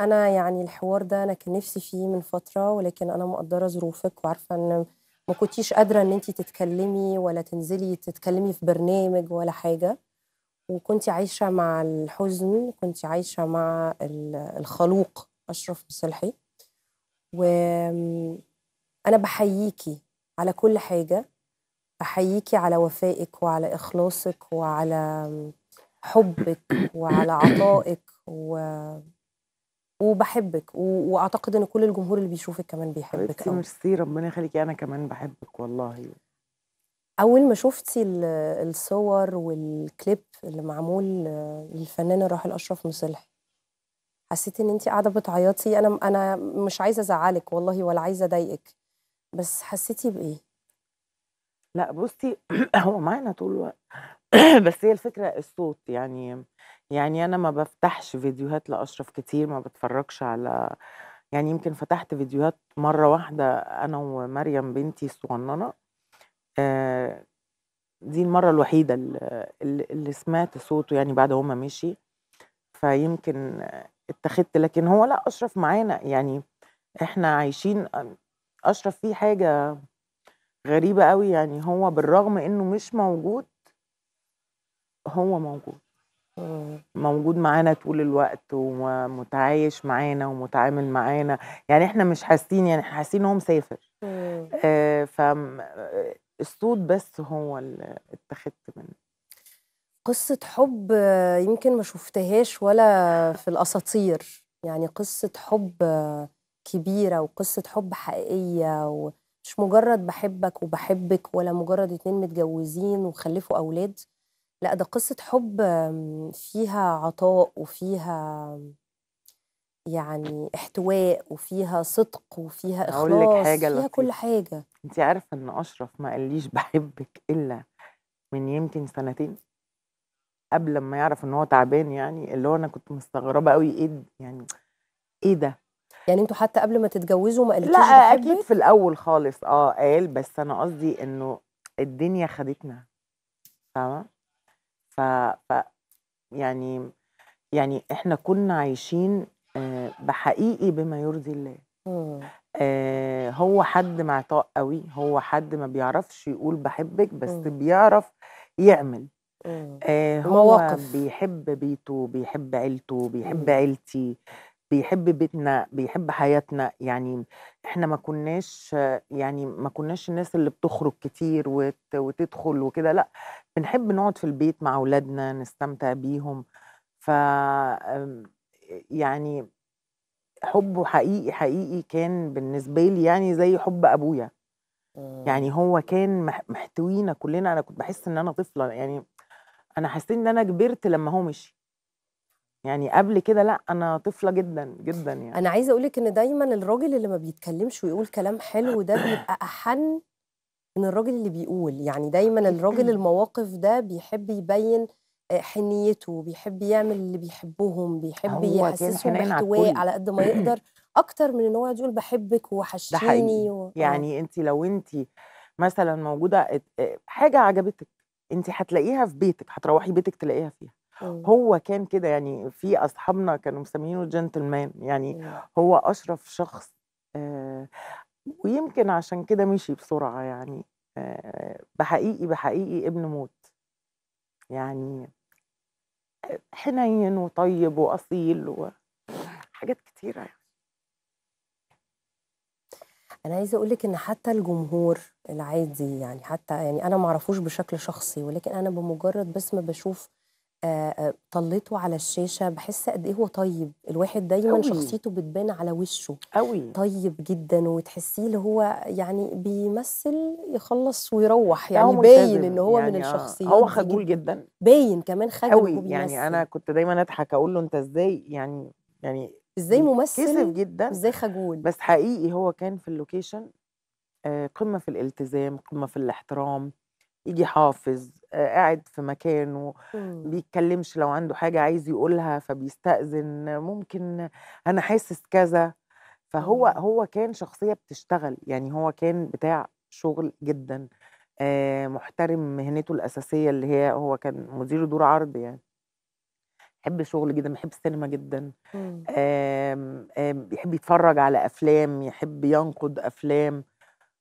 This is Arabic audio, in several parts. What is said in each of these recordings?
انا يعني الحوار ده انا كان نفسي فيه من فتره ولكن انا مقدره ظروفك وعارفه ان ما كنتيش قادره ان انت تتكلمي ولا تنزلي تتكلمي في برنامج ولا حاجه وكنت عايشه مع الحزن كنت عايشه مع الخلوق اشرف مصلحي وانا بحييكي على كل حاجه بحييكي على وفائك وعلى اخلاصك وعلى حبك وعلى عطائك و وبحبك و... واعتقد ان كل الجمهور اللي بيشوفك كمان بيحبك قوي ميرسي ربنا يخليكي انا كمان بحبك والله اول ما شفتي الصور والكليب اللي معمول للفنانه آه، راحل اشرف مصلح حسيت ان انت قاعده بتعيطي انا انا مش عايزه ازعلك والله ولا عايزه اضايقك بس حسيتي بايه لا بصي هو معانا طول الوقت بس هي الفكرة الصوت يعني يعني أنا ما بفتحش فيديوهات لأشرف كتير ما بتفرجش على يعني يمكن فتحت فيديوهات مرّة واحدة أنا ومريم بنتي الصغنّنة آه، دي المرّة الوحيدة اللي سمعت صوته يعني بعد هما مشي، فيمكن اتخذت لكن هو لأ أشرف معانا، يعني إحنا عايشين أشرف فيه حاجة غريبة أوي يعني هو بالرغم إنه مش موجود هو موجود موجود معانا طول الوقت ومتعايش معانا ومتعامل معانا يعني احنا مش حاسين يعني احنا حاسين ان هو مسافر ف آه، فالصوت آه، بس هو اللي اتخذت منه قصة حب آه، يمكن ما شفتهاش ولا في الأساطير يعني قصة حب كبيرة وقصة حب حقيقية ومش مجرد بحبك وبحبك ولا مجرد اتنين متجوزين وخلفوا أولاد لا ده قصة حب فيها عطاء وفيها يعني احتواء وفيها صدق وفيها اخلاص اقول لك حاجه فيها لطيف. كل حاجه انت عارفه ان اشرف ما قاليش بحبك الا من يمكن سنتين قبل ما يعرف ان هو تعبان يعني اللي هو انا كنت مستغربه قوي ايه يعني ايه ده يعني انتوا حتى قبل ما تتجوزوا ما قالتيش لا اكيد في الاول خالص اه قال بس انا قصدي انه الدنيا خدتنا فاهمه ف... ف يعني يعني احنا كنا عايشين آه، بحقيقي بما يرضي الله آه، هو حد معطاء قوي هو حد ما بيعرفش يقول بحبك بس بيعرف يعمل آه، هو مواقف. بيحب بيته بيحب عيلته بيحب عيلتي بيحب بيتنا بيحب حياتنا يعني احنا ما كناش يعني ما كناش الناس اللي بتخرج كتير وت وتدخل وكده لأ، بنحب نقعد في البيت مع اولادنا نستمتع بيهم ف آمم، يعني حُبُّه حقيقي، حقيقي كان بالنسبة لي يعني زي حُب أبويا، يعني إمم. هو كان محتوينا كلنا أنا كنت بحس إن أنا طفلة يعني أنا حسيت إن أنا كبرت لمّا هو مشي. يعني قبل كده لا انا طفله جدا جدا يعني انا عايزه اقول لك ان دايما الراجل اللي ما بيتكلمش ويقول كلام حلو ده بيبقى احن من الراجل اللي بيقول يعني دايما الراجل المواقف ده بيحب يبين آه، حنيته بيحب يعمل اللي بيحبهم بيحب يحسسهم باحتواء على قد ما يقدر اكتر من ان هو يقول بحبك ووحشتيني ده حقيقي. و... آه. يعني انت لو انت مثلا موجوده آه، حاجه عجبتك انت هتلاقيها في بيتك هتروحي بيتك تلاقيها فيها هو كان كده يعني في اصحابنا كانوا مسمينه جنتلمان يعني مم. هو اشرف شخص آه ويمكن عشان كده مشي بسرعه يعني آه بحقيقي بحقيقي ابن موت يعني آه، حنين وطيب واصيل وحاجات كتيره يعني. انا عايزه اقول لك ان حتى الجمهور العادي يعني حتى يعني انا ما اعرفوش بشكل شخصي ولكن انا بمجرد بس ما بشوف آه، آه، طلته على الشاشه بحس قد ايه هو طيب الواحد دايما أوي. شخصيته بتبان على وشه أوي. طيب جدا وتحسيه اللي هو يعني بيمثل يخلص ويروح يعني باين ان هو يعني من آه، الشخصيات هو خجول جدا باين كمان خجول قوي يعني انا كنت دايما اضحك اقول له انت ازاي يعني يعني ازاي ممثل كسف جدا ازاي خجول بس حقيقي هو كان في اللوكيشن قمه في الالتزام قمه في الاحترام يجي حافظ قاعد في مكانه إمم. بيتكلمش لو عنده حاجة عايز يقولها فبيستأذن ممكن أنا حاسس كذا فهو إمم. هو كان شخصية بتشتغل يعني هو كان بتاع شغل جدا محترم مهنته الأساسية اللي هي هو كان مدير دور عرض يعني بيحب شغل جدا بيحب السينما جدا إمم. بيحب يتفرج على افلام يحب ينقد افلام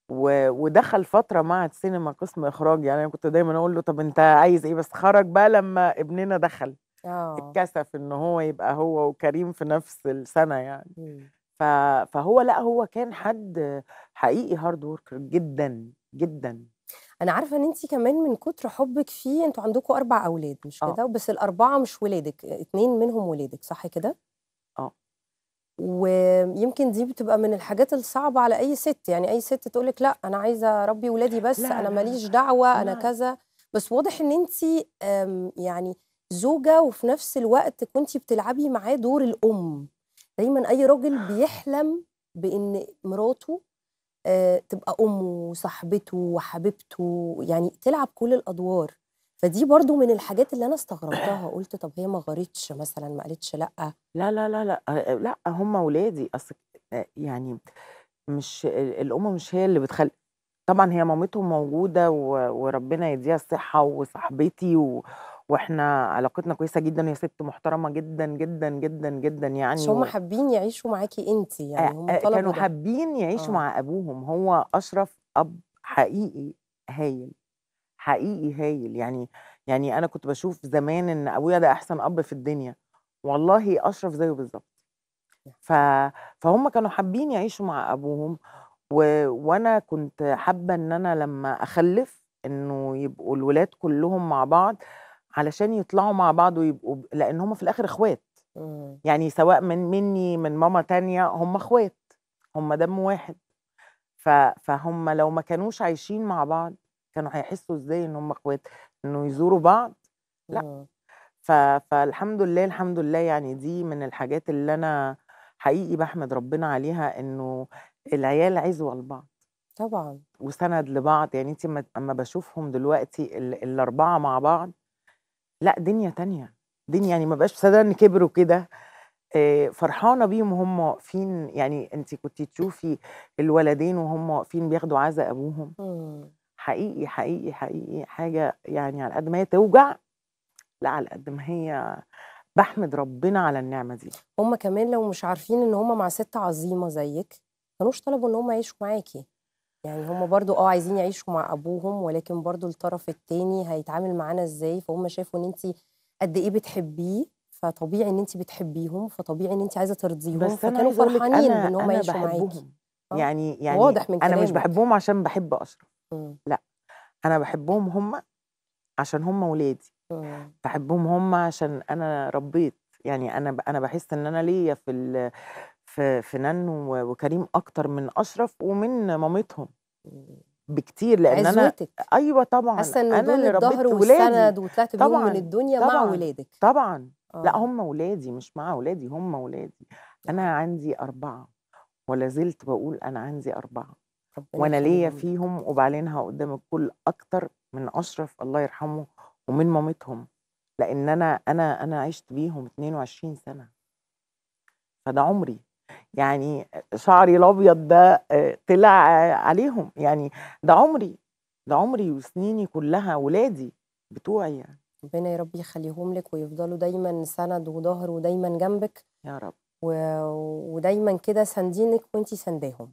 و... ودخل فتره مع السينما قسم اخراج يعني انا كنت دايما اقول له طب انت عايز ايه بس خرج بقى لما ابننا دخل أوه. اتكسف ان هو يبقى هو وكريم في نفس السنه يعني إمم. ف... فهو لا هو كان حد حقيقي هارد وركر جدا جدا انا عارفه ان انت كمان من كتر حبك فيه انتوا عندكم اربع اولاد مش آه. كده بس الاربعه مش ولادك اتنين منهم ولادك صح كده ويمكن دي بتبقى من الحاجات الصعبة على أي ست يعني أي ست تقولك لا أنا عايزة أربي ولادي بس لا أنا ماليش دعوة لا. أنا كذا بس واضح إن أنت يعني زوجة وفي نفس الوقت كنت بتلعبي معاه دور الأم دايما أي راجل بيحلم بإن مراته آه، تبقى أمه وصاحبته وحبيبته يعني تلعب كل الأدوار فدي برضو من الحاجات اللي انا استغربتها قلت طب هي ما غارتش مثلا ما قالتش لا لا لا لا لا آه، آه، هم ولادي اصل آه، يعني مش الام مش هي اللي بتخلي طبعا هي مامتهم موجوده وربنا يديها الصحه وصاحبتي و... واحنا علاقتنا كويسه جدا وهي ست محترمه جدا جدا جدا جدا يعني هم حابين يعيشوا معاكي انت يعني هم كانوا حابين يعيشوا آه. مع ابوهم هو اشرف اب حقيقي هايل حقيقي هايل يعني يعني انا كنت بشوف زمان ان ابويا ده احسن اب في الدنيا والله اشرف زيه بالظبط ف... فهم كانوا حابين يعيشوا مع ابوهم و... وانا كنت حابه ان انا لما اخلف انه يبقوا الولاد كلهم مع بعض علشان يطلعوا مع بعض ويبقوا لان هم في الاخر اخوات إمم. يعني سواء من مني من ماما تانية هم اخوات هم دم واحد ف... فهم لو ما كانوش عايشين مع بعض كانوا هيحسوا ازاي ان هم اخوات انه يزوروا بعض لا إمم. ف... فالحمد لله الحمد لله يعني دي من الحاجات اللي انا حقيقي بحمد ربنا عليها انه العيال عزوه لبعض طبعا وسند لبعض يعني انت اما بشوفهم دلوقتي ال... الاربعه مع بعض لا دنيا تانية دنيا يعني ما بقاش صدق ان كبروا كده آه، فرحانه بيهم وهم واقفين يعني انت كنت تشوفي الولدين وهم واقفين بياخدوا عزا ابوهم إمم. حقيقي حقيقي حقيقي حاجة يعني على قد ما هي توجع لا على قد ما هي بحمد ربنا على النعمة دي هم كمان لو مش عارفين ان هم مع ست عظيمة زيك كانوش طلبوا ان هم يعيشوا معاكي يعني هم برضو اه عايزين يعيشوا مع ابوهم ولكن برضو الطرف التاني هيتعامل معانا ازاي فهم شافوا ان انت قد ايه بتحبيه فطبيعي ان انت بتحبيهم فطبيعي ان انت عايزه ترضيهم بس فكانوا فرحانين ان هم يعيشوا معاكي آه؟ يعني يعني واضح من انا مش بحبهم عشان بحب اشرف مم. لا انا بحبهم هم عشان هم ولادي بحبهم هم عشان انا ربيت يعني انا انا بحس ان انا ليا في في في وكريم اكتر من اشرف ومن مامتهم بكتير لان عزوتك. انا ايوه طبعا حاسه ان انا اللي ربيت ولادي وطلعت بيهم من الدنيا طبعاً. مع ولادك طبعا أوه. لا هم ولادي مش مع ولادي هم ولادي انا عندي اربعه ولا زلت بقول انا عندي اربعه وانا ليا فيهم وبعلنها قدام الكل اكتر من اشرف الله يرحمه ومن مامتهم لان انا انا انا عشت بيهم 22 سنه فده عمري يعني شعري الابيض ده آه، طلع عليهم يعني ده عمري ده عمري وسنيني كلها ولادي بتوعي يعني ربنا يا رب يخليهم لك ويفضلوا دايما سند وظهر ودايما جنبك يا رب و... ودايما كده ساندينك وانتي سنداهم